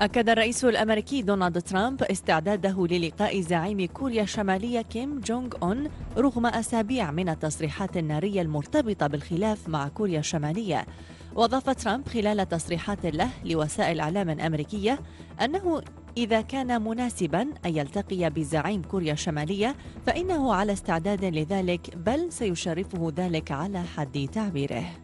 أكد الرئيس الأمريكي دونالد ترامب استعداده للقاء زعيم كوريا الشمالية كيم جونغ أون رغم أسابيع من التصريحات النارية المرتبطة بالخلاف مع كوريا الشمالية وأضاف ترامب خلال تصريحات له لوسائل إعلام أمريكية أنه إذا كان مناسبا أن يلتقي بزعيم كوريا الشمالية فإنه على استعداد لذلك بل سيشرفه ذلك على حد تعبيره